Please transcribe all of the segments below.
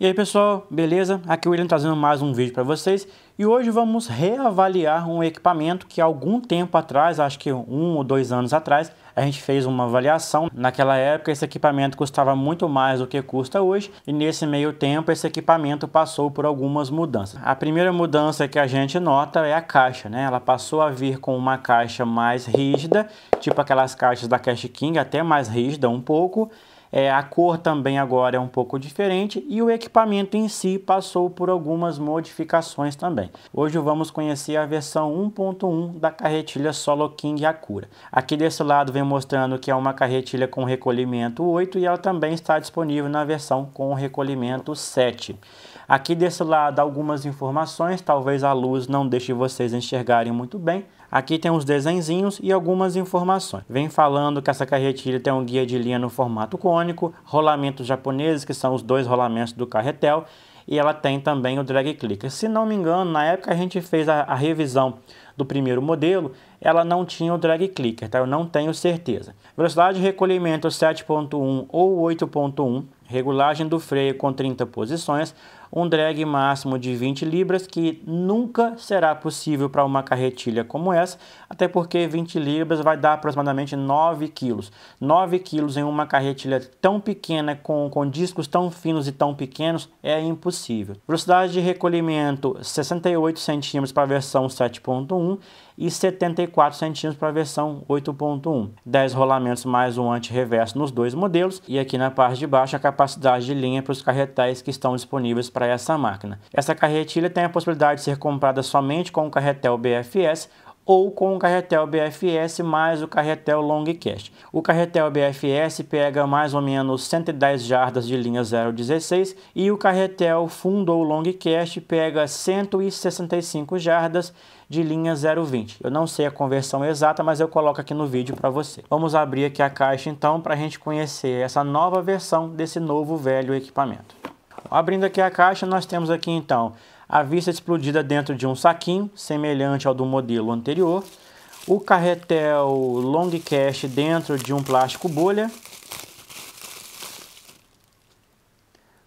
E aí pessoal, beleza? Aqui é o William trazendo mais um vídeo para vocês e hoje vamos reavaliar um equipamento que algum tempo atrás, acho que um ou dois anos atrás, a gente fez uma avaliação. Naquela época esse equipamento custava muito mais do que custa hoje e nesse meio tempo esse equipamento passou por algumas mudanças. A primeira mudança que a gente nota é a caixa, né? Ela passou a vir com uma caixa mais rígida, tipo aquelas caixas da Cash King, até mais rígida um pouco, é, a cor também agora é um pouco diferente e o equipamento em si passou por algumas modificações também. Hoje vamos conhecer a versão 1.1 da carretilha Solo King Acura. Aqui desse lado vem mostrando que é uma carretilha com recolhimento 8 e ela também está disponível na versão com recolhimento 7. Aqui desse lado algumas informações, talvez a luz não deixe vocês enxergarem muito bem, Aqui tem uns desenhinhos e algumas informações. Vem falando que essa carretilha tem um guia de linha no formato cônico, rolamentos japoneses, que são os dois rolamentos do carretel, e ela tem também o drag clicker. Se não me engano, na época a gente fez a, a revisão do primeiro modelo, ela não tinha o drag clicker, tá? Eu não tenho certeza. Velocidade de recolhimento 7.1 ou 8.1, regulagem do freio com 30 posições, um drag máximo de 20 libras, que nunca será possível para uma carretilha como essa, até porque 20 libras vai dar aproximadamente 9 quilos. 9 quilos em uma carretilha tão pequena, com, com discos tão finos e tão pequenos, é impossível. Velocidade de recolhimento 68 centímetros para a versão 7.1 e 74 centímetros para a versão 8.1. 10 rolamentos mais um anti-reverso nos dois modelos e aqui na parte de baixo a capacidade de linha para os carretéis que estão disponíveis para essa máquina. Essa carretilha tem a possibilidade de ser comprada somente com o carretel BFS ou com o carretel BFS mais o carretel long cast. O carretel BFS pega mais ou menos 110 jardas de linha 016 e o carretel fundo ou long cast pega 165 jardas de linha 020. Eu não sei a conversão exata, mas eu coloco aqui no vídeo para você. Vamos abrir aqui a caixa então para a gente conhecer essa nova versão desse novo velho equipamento. Abrindo aqui a caixa, nós temos aqui então a vista explodida dentro de um saquinho, semelhante ao do modelo anterior, o carretel long cast dentro de um plástico bolha,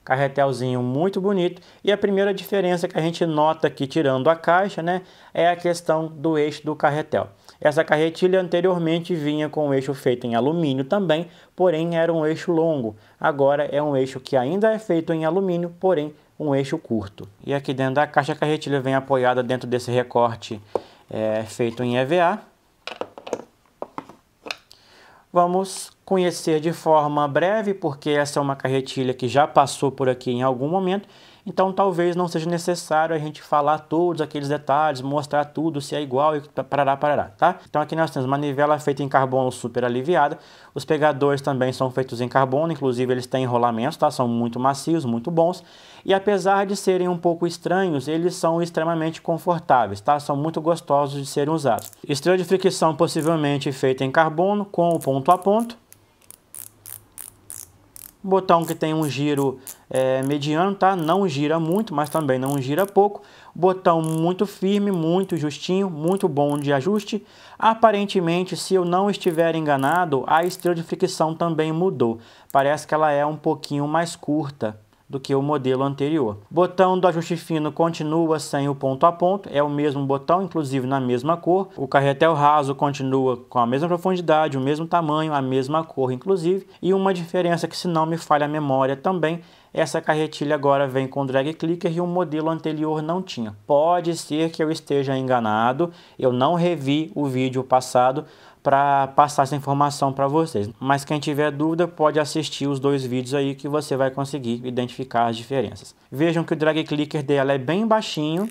carretelzinho muito bonito. E a primeira diferença que a gente nota aqui, tirando a caixa, né, é a questão do eixo do carretel. Essa carretilha anteriormente vinha com um eixo feito em alumínio também, porém era um eixo longo. Agora é um eixo que ainda é feito em alumínio, porém um eixo curto. E aqui dentro da caixa, a carretilha vem apoiada dentro desse recorte é, feito em EVA. Vamos conhecer de forma breve, porque essa é uma carretilha que já passou por aqui em algum momento, então talvez não seja necessário a gente falar todos aqueles detalhes, mostrar tudo se é igual e parará, parará, tá? Então aqui nós temos manivela feita em carbono super aliviada, os pegadores também são feitos em carbono, inclusive eles têm enrolamentos, tá? São muito macios, muito bons, e apesar de serem um pouco estranhos, eles são extremamente confortáveis, tá? São muito gostosos de serem usados. Estrela de fricção possivelmente feita em carbono com o ponto a ponto, botão que tem um giro é, mediano, tá? Não gira muito, mas também não gira pouco. Botão muito firme, muito justinho, muito bom de ajuste. Aparentemente, se eu não estiver enganado, a estrela de fricção também mudou. Parece que ela é um pouquinho mais curta, do que o modelo anterior. Botão do ajuste fino continua sem o ponto a ponto, é o mesmo botão, inclusive na mesma cor. O carretel raso continua com a mesma profundidade, o mesmo tamanho, a mesma cor, inclusive. E uma diferença que, se não me falha a memória também, essa carretilha agora vem com drag clicker e o modelo anterior não tinha. Pode ser que eu esteja enganado, eu não revi o vídeo passado, para passar essa informação para vocês. Mas quem tiver dúvida pode assistir os dois vídeos aí que você vai conseguir identificar as diferenças. Vejam que o drag clicker dela é bem baixinho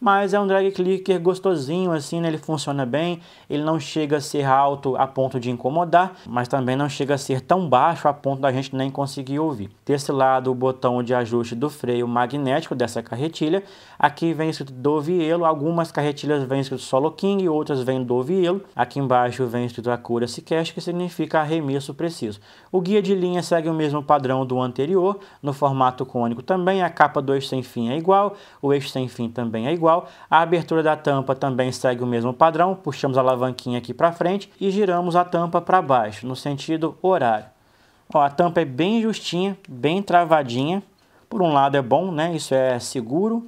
mas é um drag clicker gostosinho assim, né? ele funciona bem, ele não chega a ser alto a ponto de incomodar, mas também não chega a ser tão baixo a ponto da gente nem conseguir ouvir. Desse lado o botão de ajuste do freio magnético dessa carretilha, aqui vem escrito Dovielo, algumas carretilhas vêm escrito Solo King, outras vêm Dovielo, aqui embaixo vem escrito Accuracy Cache, que significa arremesso preciso. O guia de linha segue o mesmo padrão do anterior, no formato cônico também, a capa do eixo sem fim é igual, o eixo sem fim também é igual, igual. A abertura da tampa também segue o mesmo padrão, puxamos a alavanquinha aqui para frente e giramos a tampa para baixo, no sentido horário. Ó, a tampa é bem justinha, bem travadinha. Por um lado é bom, né? Isso é seguro.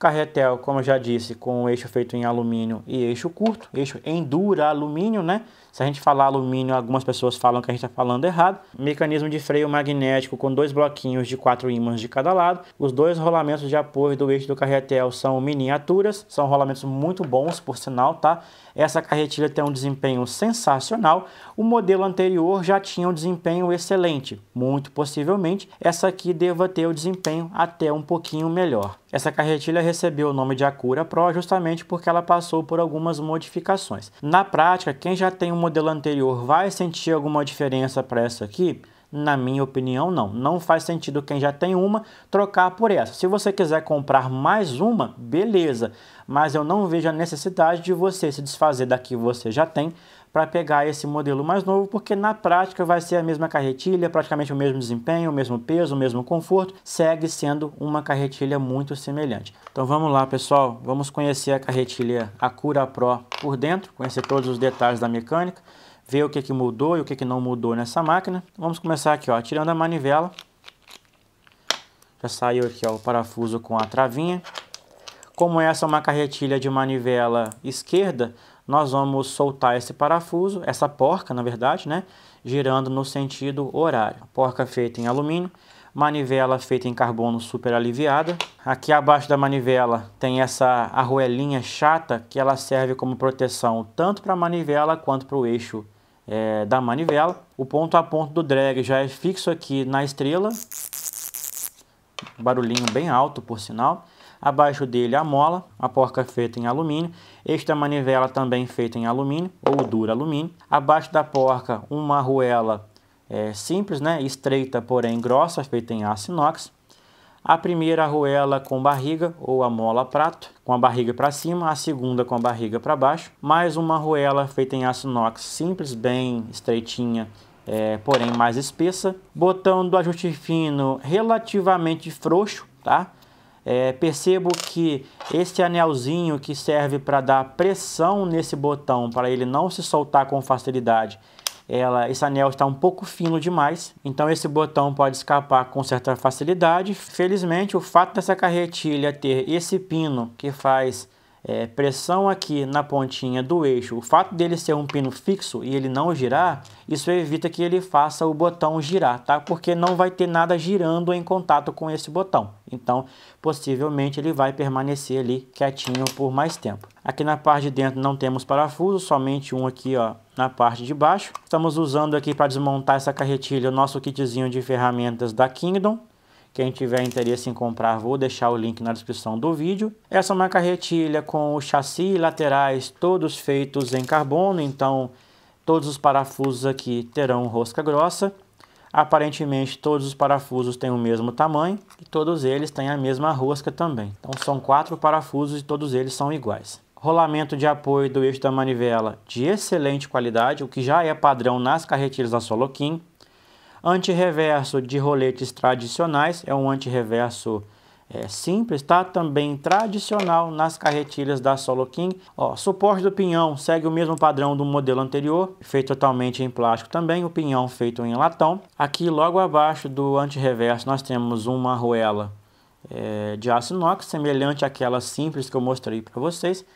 Carretel, como eu já disse, com eixo feito em alumínio e eixo curto, eixo endura alumínio, né? Se a gente falar alumínio, algumas pessoas falam que a gente está falando errado. Mecanismo de freio magnético com dois bloquinhos de quatro ímãs de cada lado. Os dois rolamentos de apoio do eixo do carretel são miniaturas, são rolamentos muito bons, por sinal, tá? Essa carretilha tem um desempenho sensacional. O modelo anterior já tinha um desempenho excelente. Muito possivelmente, essa aqui deva ter o desempenho até um pouquinho melhor. Essa carretilha recebeu o nome de Acura Pro justamente porque ela passou por algumas modificações. Na prática, quem já tem o um modelo anterior vai sentir alguma diferença para essa aqui? Na minha opinião, não. Não faz sentido quem já tem uma trocar por essa. Se você quiser comprar mais uma, beleza, mas eu não vejo a necessidade de você se desfazer da que você já tem para pegar esse modelo mais novo, porque na prática vai ser a mesma carretilha, praticamente o mesmo desempenho, o mesmo peso, o mesmo conforto, segue sendo uma carretilha muito semelhante. Então vamos lá, pessoal, vamos conhecer a carretilha Acura Pro por dentro, conhecer todos os detalhes da mecânica ver o que, é que mudou e o que, é que não mudou nessa máquina. Vamos começar aqui, ó, tirando a manivela. Já saiu aqui ó, o parafuso com a travinha. Como é essa é uma carretilha de manivela esquerda, nós vamos soltar esse parafuso, essa porca na verdade, né? Girando no sentido horário. Porca feita em alumínio, manivela feita em carbono super aliviada. Aqui abaixo da manivela tem essa arruelinha chata que ela serve como proteção tanto para a manivela quanto para o eixo é, da manivela. O ponto a ponto do drag já é fixo aqui na estrela. Barulhinho bem alto, por sinal. Abaixo dele a mola, a porca feita em alumínio. Esta manivela também feita em alumínio, ou dura alumínio. Abaixo da porca, uma arruela é, simples, né? estreita, porém grossa, feita em aço inox. A primeira arruela com barriga ou a mola prato, com a barriga para cima, a segunda com a barriga para baixo, mais uma arruela feita em aço inox simples, bem estreitinha, é, porém mais espessa. Botão do ajuste fino relativamente frouxo, tá? É, percebo que esse anelzinho que serve para dar pressão nesse botão, para ele não se soltar com facilidade, ela, esse anel está um pouco fino demais, então esse botão pode escapar com certa facilidade. Felizmente, o fato dessa carretilha ter esse pino que faz é, pressão aqui na pontinha do eixo, o fato dele ser um pino fixo e ele não girar, isso evita que ele faça o botão girar, tá? Porque não vai ter nada girando em contato com esse botão. Então, possivelmente ele vai permanecer ali quietinho por mais tempo. Aqui na parte de dentro não temos parafuso, somente um aqui ó, na parte de baixo. Estamos usando aqui para desmontar essa carretilha o nosso kitzinho de ferramentas da Kingdom. Quem tiver interesse em comprar, vou deixar o link na descrição do vídeo. Essa é uma carretilha com o chassi e laterais todos feitos em carbono, então todos os parafusos aqui terão rosca grossa. Aparentemente todos os parafusos têm o mesmo tamanho e todos eles têm a mesma rosca também. Então são quatro parafusos e todos eles são iguais. Rolamento de apoio do eixo da manivela de excelente qualidade, o que já é padrão nas carretilhas da Soloquin. Antirreverso de roletes tradicionais, é um antirreverso é, simples, tá? Também tradicional nas carretilhas da Solo King. Ó, suporte do pinhão segue o mesmo padrão do modelo anterior, feito totalmente em plástico também, o pinhão feito em latão. Aqui logo abaixo do antirreverso nós temos uma arruela é, de aço inox, semelhante àquela simples que eu mostrei para vocês.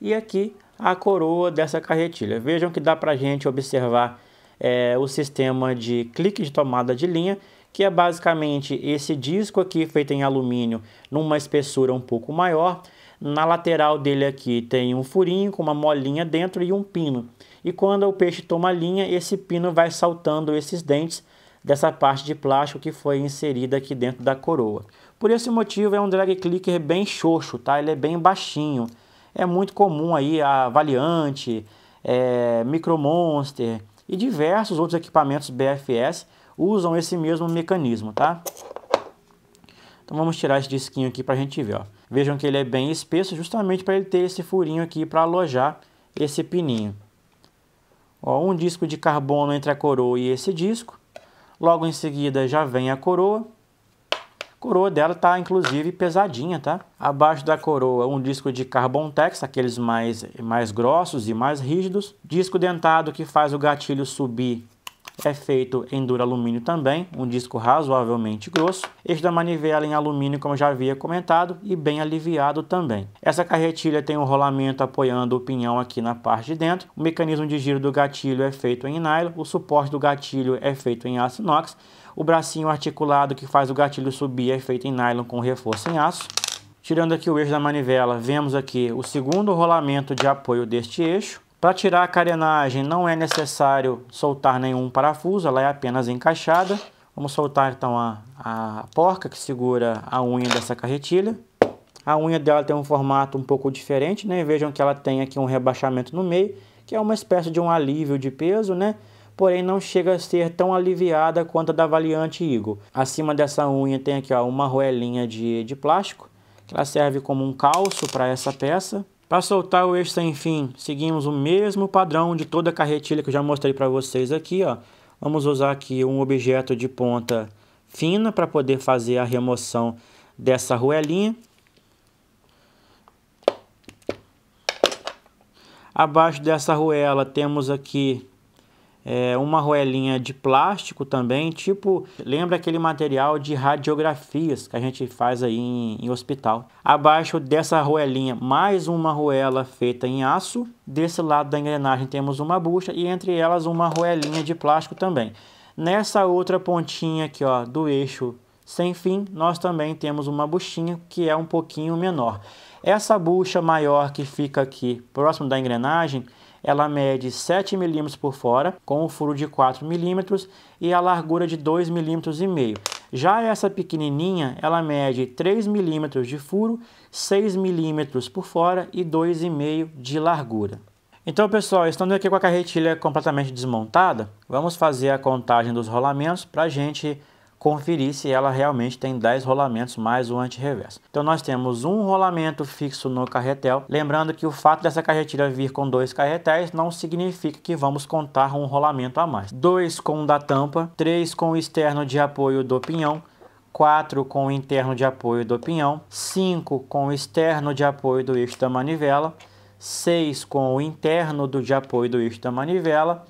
E aqui a coroa dessa carretilha. Vejam que dá para gente observar é, o sistema de clique de tomada de linha, que é basicamente esse disco aqui feito em alumínio numa espessura um pouco maior. Na lateral dele aqui tem um furinho com uma molinha dentro e um pino. E quando o peixe toma linha, esse pino vai saltando esses dentes dessa parte de plástico que foi inserida aqui dentro da coroa. Por esse motivo é um drag clicker bem xoxo, tá? Ele é bem baixinho. É muito comum aí a Valiante, é, Micro Monster, e diversos outros equipamentos BFS usam esse mesmo mecanismo, tá? Então vamos tirar esse disquinho aqui para a gente ver, ó. Vejam que ele é bem espesso justamente para ele ter esse furinho aqui para alojar esse pininho. Ó, um disco de carbono entre a coroa e esse disco. Logo em seguida já vem a coroa coroa dela tá inclusive pesadinha, tá? Abaixo da coroa, um disco de tex, aqueles mais, mais grossos e mais rígidos. Disco dentado que faz o gatilho subir é feito em duro alumínio também, um disco razoavelmente grosso. Este da manivela em alumínio, como já havia comentado, e bem aliviado também. Essa carretilha tem um rolamento apoiando o pinhão aqui na parte de dentro. O mecanismo de giro do gatilho é feito em nylon, o suporte do gatilho é feito em aço inox o bracinho articulado que faz o gatilho subir é feito em nylon com reforço em aço. Tirando aqui o eixo da manivela, vemos aqui o segundo rolamento de apoio deste eixo. Para tirar a carenagem não é necessário soltar nenhum parafuso, ela é apenas encaixada. Vamos soltar então a, a porca que segura a unha dessa carretilha. A unha dela tem um formato um pouco diferente, né? Vejam que ela tem aqui um rebaixamento no meio, que é uma espécie de um alívio de peso, né? porém não chega a ser tão aliviada quanto a da Valiante Eagle. Acima dessa unha tem aqui ó, uma roelinha de, de plástico, que ela serve como um calço para essa peça. Para soltar o eixo sem fim, seguimos o mesmo padrão de toda a carretilha que eu já mostrei para vocês aqui. Ó. Vamos usar aqui um objeto de ponta fina para poder fazer a remoção dessa roelinha. Abaixo dessa roela temos aqui é, uma roelinha de plástico também, tipo, lembra aquele material de radiografias que a gente faz aí em, em hospital. Abaixo dessa roelinha, mais uma roela feita em aço. Desse lado da engrenagem temos uma bucha e entre elas uma roelinha de plástico também. Nessa outra pontinha aqui, ó, do eixo sem fim, nós também temos uma buchinha que é um pouquinho menor. Essa bucha maior que fica aqui próximo da engrenagem, ela mede 7 milímetros por fora, com um furo de 4 milímetros e a largura de 2,5 milímetros e meio. Já essa pequenininha, ela mede 3 milímetros de furo, 6 milímetros por fora e 2,5 de largura. Então, pessoal, estando aqui com a carretilha completamente desmontada, vamos fazer a contagem dos rolamentos para a gente conferir se ela realmente tem 10 rolamentos mais o reverso Então nós temos um rolamento fixo no carretel, lembrando que o fato dessa carretilha vir com dois carretéis não significa que vamos contar um rolamento a mais. Dois com o da tampa, três com o externo de apoio do pinhão, 4 com o interno de apoio do pinhão, 5 com o externo de apoio do eixo da manivela, 6 com o interno do de apoio do eixo da manivela,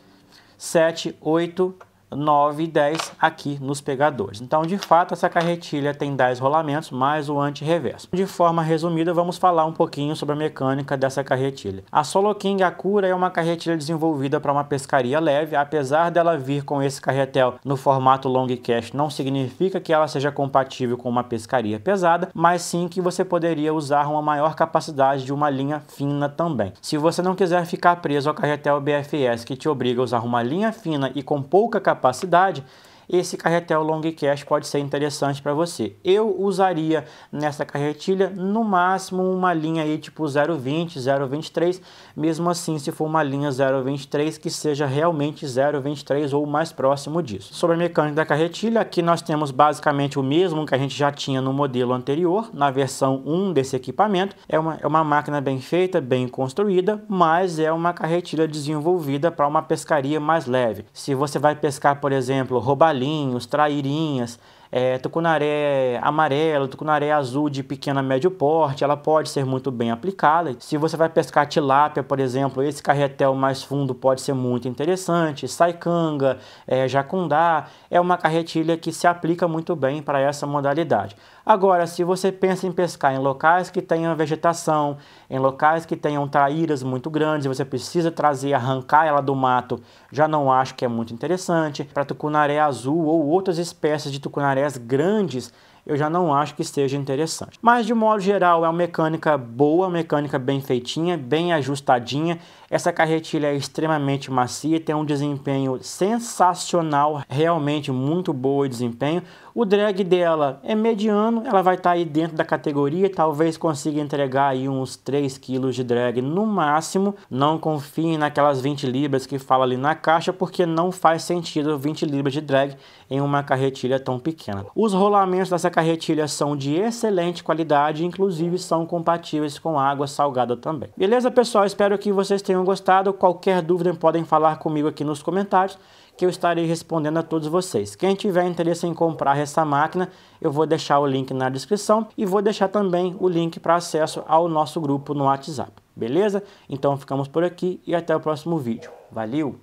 7, 8 9 e 10 aqui nos pegadores. Então, de fato, essa carretilha tem 10 rolamentos mais o anti-reverso. De forma resumida, vamos falar um pouquinho sobre a mecânica dessa carretilha. A Solo King Acura é uma carretilha desenvolvida para uma pescaria leve, apesar dela vir com esse carretel no formato long cast, não significa que ela seja compatível com uma pescaria pesada, mas sim que você poderia usar uma maior capacidade de uma linha fina também. Se você não quiser ficar preso ao carretel BFS que te obriga a usar uma linha fina e com pouca capacidade capacidade esse carretel long cash pode ser interessante para você. Eu usaria nessa carretilha no máximo uma linha aí tipo 0,20, 0,23, mesmo assim se for uma linha 0,23 que seja realmente 0,23 ou mais próximo disso. Sobre a mecânica da carretilha, aqui nós temos basicamente o mesmo que a gente já tinha no modelo anterior, na versão 1 desse equipamento. É uma, é uma máquina bem feita, bem construída, mas é uma carretilha desenvolvida para uma pescaria mais leve. Se você vai pescar, por exemplo, robalho passarinhos, trairinhas, é, tucunaré amarelo, tucunaré azul de pequena médio porte, ela pode ser muito bem aplicada. Se você vai pescar tilápia, por exemplo, esse carretel mais fundo pode ser muito interessante. Saicanga, é, jacundá, é uma carretilha que se aplica muito bem para essa modalidade. Agora, se você pensa em pescar em locais que tenham vegetação, em locais que tenham traíras muito grandes, você precisa trazer, arrancar ela do mato, já não acho que é muito interessante. Para tucunaré azul ou outras espécies de tucunarés grandes, eu já não acho que esteja interessante. Mas de modo geral, é uma mecânica boa, mecânica bem feitinha, bem ajustadinha. Essa carretilha é extremamente macia, tem um desempenho sensacional, realmente muito boa desempenho. O drag dela é mediano, ela vai estar tá aí dentro da categoria, talvez consiga entregar aí uns 3 kg de drag no máximo. Não confie naquelas 20 libras que fala ali na caixa, porque não faz sentido 20 libras de drag em uma carretilha tão pequena. Os rolamentos dessa carretilhas são de excelente qualidade, inclusive são compatíveis com água salgada também. Beleza, pessoal? Espero que vocês tenham gostado. Qualquer dúvida podem falar comigo aqui nos comentários que eu estarei respondendo a todos vocês. Quem tiver interesse em comprar essa máquina, eu vou deixar o link na descrição e vou deixar também o link para acesso ao nosso grupo no WhatsApp. Beleza? Então ficamos por aqui e até o próximo vídeo. Valeu!